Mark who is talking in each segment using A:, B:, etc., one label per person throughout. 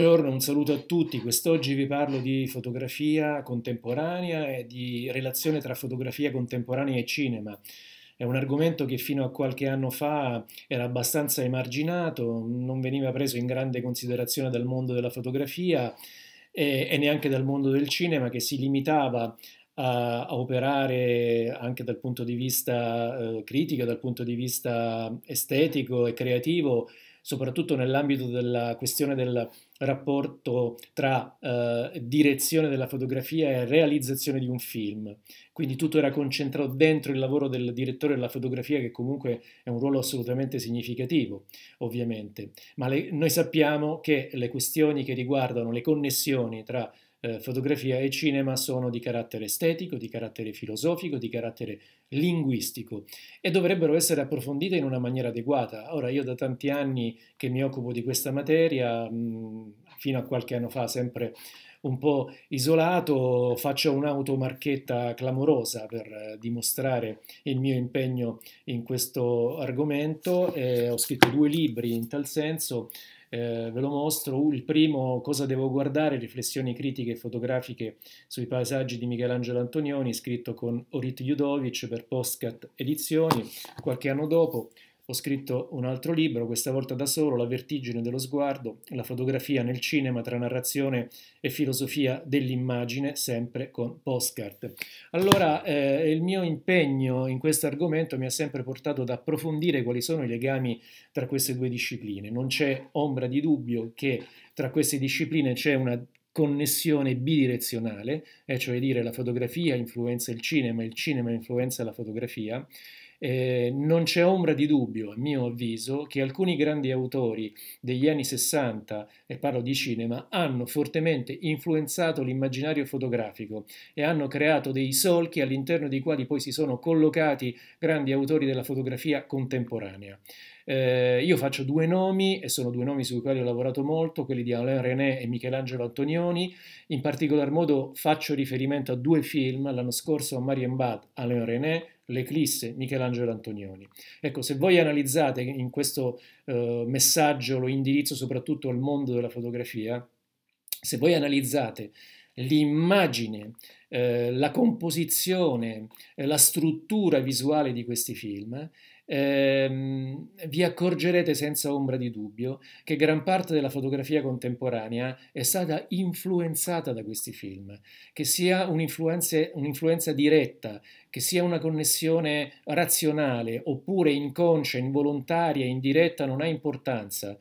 A: Buongiorno, un saluto a tutti. Quest'oggi vi parlo di fotografia contemporanea e di relazione tra fotografia contemporanea e cinema. È un argomento che fino a qualche anno fa era abbastanza emarginato, non veniva preso in grande considerazione dal mondo della fotografia e, e neanche dal mondo del cinema che si limitava a, a operare anche dal punto di vista eh, critico, dal punto di vista estetico e creativo soprattutto nell'ambito della questione del rapporto tra eh, direzione della fotografia e realizzazione di un film. Quindi tutto era concentrato dentro il lavoro del direttore della fotografia, che comunque è un ruolo assolutamente significativo, ovviamente. Ma le, noi sappiamo che le questioni che riguardano le connessioni tra eh, fotografia e cinema sono di carattere estetico, di carattere filosofico, di carattere linguistico e dovrebbero essere approfondite in una maniera adeguata. Ora io da tanti anni che mi occupo di questa materia, mh, mm, fino a qualche anno fa sempre un po' isolato, faccio un'automarchetta clamorosa per eh, dimostrare il mio impegno in questo argomento. e ho scritto due libri in tal senso, eh, ve lo mostro. Il primo, Cosa devo guardare? Riflessioni critiche e fotografiche sui paesaggi di Michelangelo Antonioni, scritto con Orit Judovic per Postcat Edizioni qualche anno dopo. Ho scritto un altro libro, questa volta da solo, La vertigine dello sguardo, la fotografia nel cinema tra narrazione e filosofia dell'immagine, sempre con postcard. Allora, eh, il mio impegno in questo argomento mi ha sempre portato ad approfondire quali sono i legami tra queste due discipline. Non c'è ombra di dubbio che tra queste discipline c'è una connessione bidirezionale, eh, cioè dire la fotografia influenza il cinema, il cinema influenza la fotografia, eh, non c'è ombra di dubbio, a mio avviso, che alcuni grandi autori degli anni 60, e parlo di cinema, hanno fortemente influenzato l'immaginario fotografico e hanno creato dei solchi all'interno dei quali poi si sono collocati grandi autori della fotografia contemporanea. Eh, io faccio due nomi e sono due nomi sui quali ho lavorato molto, quelli di Alain René e Michelangelo Antonioni. In particolar modo faccio riferimento a due film, l'anno scorso a Marienbad, Alain René, l'eclisse, Michelangelo Antonioni. Ecco, se voi analizzate in questo eh, messaggio, lo indirizzo soprattutto al mondo della fotografia, se voi analizzate l'immagine, eh, la composizione, eh, la struttura visuale di questi film, ehm, vi accorgerete senza ombra di dubbio che gran parte della fotografia contemporanea è stata influenzata da questi film, che sia un'influenza, un'influenza diretta, che sia una connessione razionale oppure inconscia, involontaria, indiretta, non ha importanza.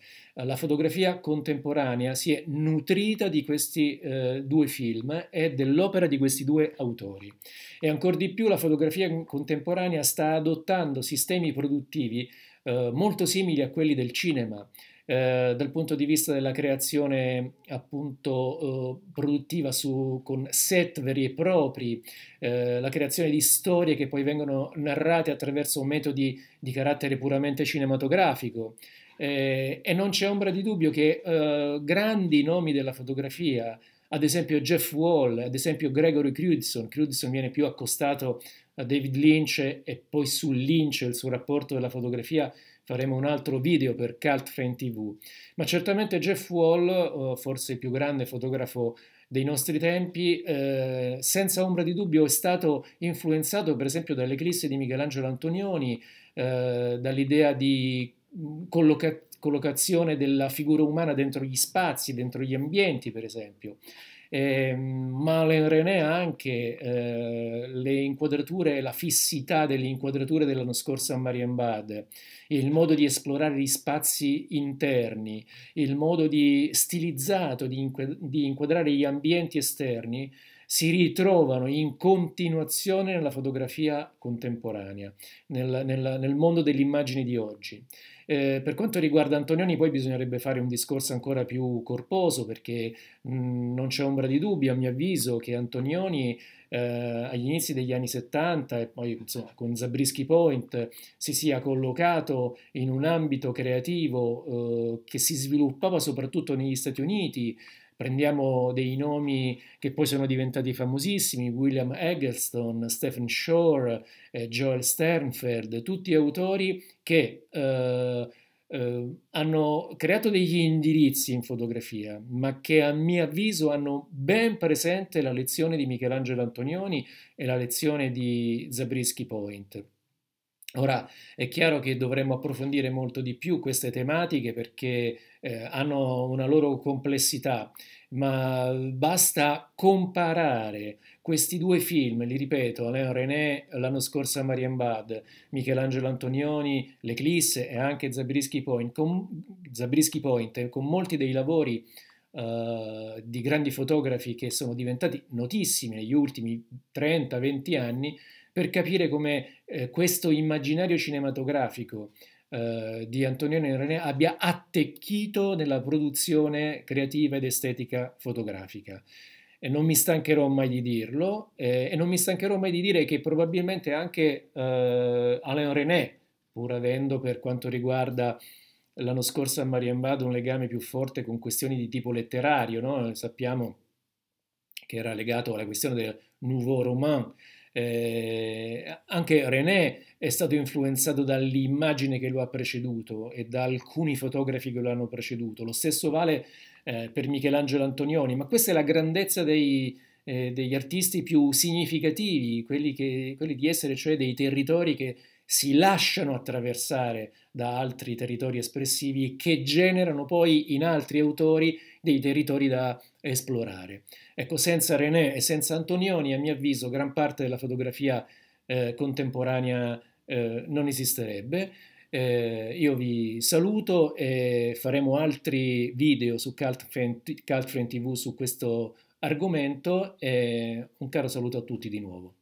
A: La fotografia contemporanea si è nutrita di questi eh, due film e dell'opera di questi due autori. E ancora di più la fotografia contemporanea sta adottando sistemi produttivi eh, molto simili a quelli del cinema eh, dal punto di vista della creazione appunto eh, produttiva su, con set veri e propri, eh, la creazione di storie che poi vengono narrate attraverso metodi di carattere puramente cinematografico. Eh, e non c'è ombra di dubbio che eh, grandi nomi della fotografia, ad esempio Jeff Wall, ad esempio Gregory Crudson, Crudson viene più accostato a David Lynch e poi su Lynch il suo rapporto della fotografia faremo un altro video per Cult Frame TV, ma certamente Jeff Wall, forse il più grande fotografo dei nostri tempi, eh, senza ombra di dubbio è stato influenzato per esempio dall'eclisse di Michelangelo Antonioni, eh, dall'idea di collocazione collocazione della figura umana dentro gli spazi, dentro gli ambienti, per esempio. Eh, ma René ha anche eh, le inquadrature, la fissità delle inquadrature dell'anno scorso a Marienbad, il modo di esplorare gli spazi interni, il modo di, stilizzato di, inquadrare gli ambienti esterni, si ritrovano in continuazione nella fotografia contemporanea, nel, nel, nel mondo delle immagini di oggi. Eh, per quanto riguarda Antonioni, poi bisognerebbe fare un discorso ancora più corposo perché mh, mm, non c'è ombra di dubbio, a mio avviso, che Antonioni eh, agli inizi degli anni 70 e poi insomma, con Zabriskie Point si sia collocato in un ambito creativo eh, che si sviluppava soprattutto negli Stati Uniti. Prendiamo dei nomi che poi sono diventati famosissimi, William Eggleston, Stephen Shore, eh, Joel Sternfeld, tutti autori che eh, eh, hanno creato degli indirizzi in fotografia, ma che a mio avviso hanno ben presente la lezione di Michelangelo Antonioni e la lezione di Zabriskie Point. Ora è chiaro che dovremmo approfondire molto di più queste tematiche perché eh, hanno una loro complessità, ma basta comparare questi due film, li ripeto, Alain René, l'anno scorso a Marian Michelangelo Antonioni, L'Eclisse e anche Zabrisky Point, con, Zabrisky Point, con molti dei lavori Uh, di grandi fotografi che sono diventati notissimi negli ultimi 30-20 anni, per capire come eh, questo immaginario cinematografico eh, di Antonioni René abbia attecchito nella produzione creativa ed estetica fotografica. E non mi stancherò mai di dirlo eh, e non mi stancherò mai di dire che probabilmente anche eh, Alain René, pur avendo per quanto riguarda l'anno scorso a Marienbad un legame più forte con questioni di tipo letterario, no? sappiamo che era legato alla questione del nouveau roman, eh, anche René è stato influenzato dall'immagine che lo ha preceduto e da alcuni fotografi che lo hanno preceduto. Lo stesso vale eh, per Michelangelo Antonioni, ma questa è la grandezza dei, eh, degli artisti più significativi, quelli, che, quelli di essere cioè dei territori che si lasciano attraversare da altri territori espressivi che generano poi in altri autori dei territori da esplorare. Ecco, senza René e senza Antonioni, a mio avviso, gran parte della fotografia eh, contemporanea eh, non esisterebbe. Eh, io vi saluto e faremo altri video su Cult Caltfren TV su questo argomento e un caro saluto a tutti di nuovo.